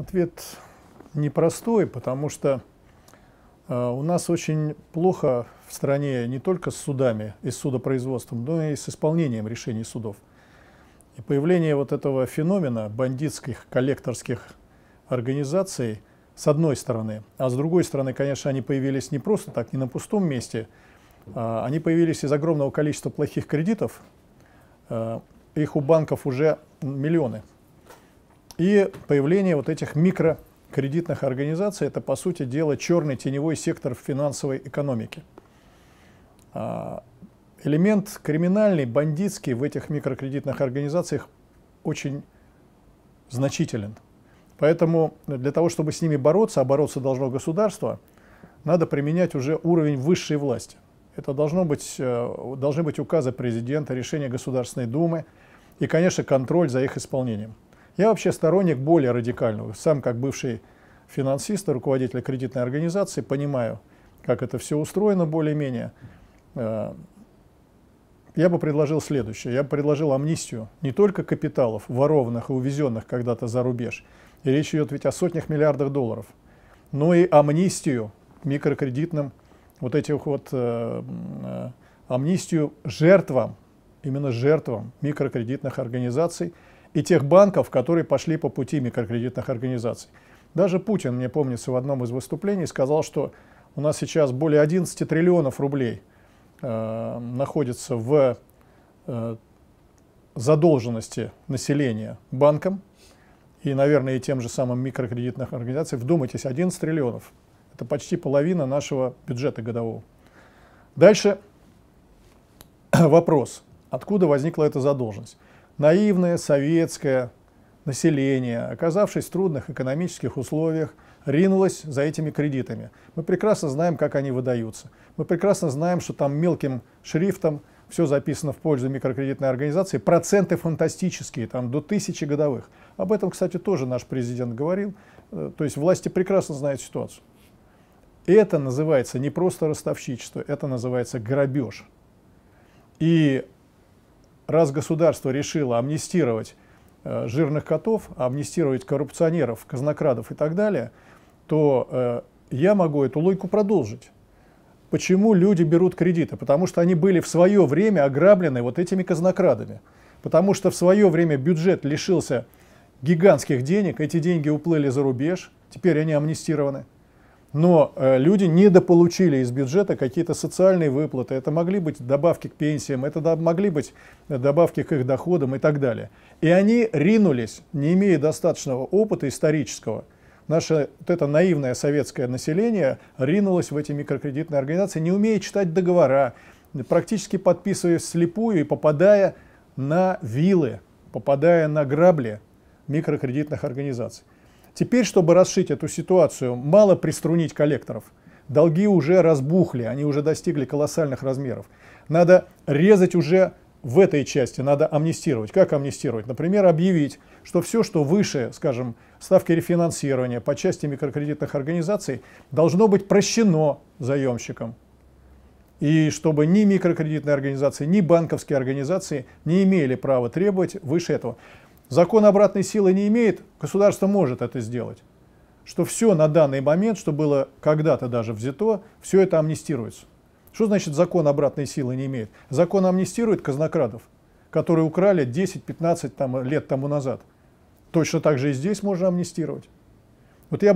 Ответ непростой, потому что э, у нас очень плохо в стране не только с судами и с судопроизводством, но и с исполнением решений судов. И появление вот этого феномена бандитских, коллекторских организаций, с одной стороны, а с другой стороны, конечно, они появились не просто так, не на пустом месте, а они появились из огромного количества плохих кредитов, э, их у банков уже миллионы – и появление вот этих микрокредитных организаций – это, по сути дела, черный теневой сектор финансовой экономики. А, элемент криминальный, бандитский в этих микрокредитных организациях очень значителен. Поэтому для того, чтобы с ними бороться, а бороться должно государство, надо применять уже уровень высшей власти. Это должно быть, э, должны быть указы президента, решения Государственной Думы и, конечно, контроль за их исполнением. Я вообще сторонник более радикального. Сам как бывший финансист и руководитель кредитной организации понимаю, как это все устроено более-менее. Э, я бы предложил следующее. Я бы предложил амнистию не только капиталов, ворованных и увезенных когда-то за рубеж, и речь идет ведь о сотнях миллиардов долларов, но и амнистию микрокредитным, вот этих вот э, э амнистию жертвам, именно жертвам микрокредитных организаций, и тех банков, которые пошли по пути микрокредитных организаций. Даже Путин, мне помнится, в одном из выступлений сказал, что у нас сейчас более 11 триллионов рублей э, находится в э, задолженности населения банкам и, наверное, и тем же самым микрокредитных организаций. Вдумайтесь, 11 триллионов. Это почти половина нашего бюджета годового. Дальше вопрос, откуда возникла эта задолженность? Наивное советское население, оказавшись в трудных экономических условиях, ринулось за этими кредитами. Мы прекрасно знаем, как они выдаются. Мы прекрасно знаем, что там мелким шрифтом все записано в пользу микрокредитной организации. Проценты фантастические, там до тысячи годовых. Об этом, кстати, тоже наш президент говорил. Э, то есть власти прекрасно знают ситуацию. Это называется не просто ростовщичество, это называется грабеж. И раз государство решило амнистировать э, жирных котов, амнистировать коррупционеров, казнокрадов и так далее, то э, я могу эту логику продолжить. Почему люди берут кредиты? Потому что они были в свое время ограблены вот этими казнокрадами. Потому что в свое время бюджет лишился гигантских денег, эти деньги уплыли за рубеж, теперь они амнистированы но э, люди недополучили из бюджета какие-то социальные выплаты. Это могли быть добавки к пенсиям, это могли быть добавки к их доходам и так далее. И они ринулись, не имея достаточного опыта исторического. Наше вот это наивное советское население ринулось в эти микрокредитные организации, не умея читать договора, практически подписываясь слепую и попадая на вилы, попадая на грабли микрокредитных организаций. Теперь, чтобы расшить эту ситуацию, мало приструнить коллекторов. Долги уже разбухли, они уже достигли колоссальных размеров. Надо резать уже в этой части, надо амнистировать. Как амнистировать? Например, объявить, что все, что выше, скажем, ставки рефинансирования по части микрокредитных организаций, должно быть прощено заемщикам. И чтобы ни микрокредитные организации, ни банковские организации не имели права требовать выше этого закон обратной силы не имеет, государство может это сделать. Что все на данный момент, что было когда-то даже взято, все это амнистируется. Что значит закон обратной силы не имеет? Закон амнистирует казнокрадов, которые украли 10-15 лет тому назад. Точно так же и здесь можно амнистировать. Вот я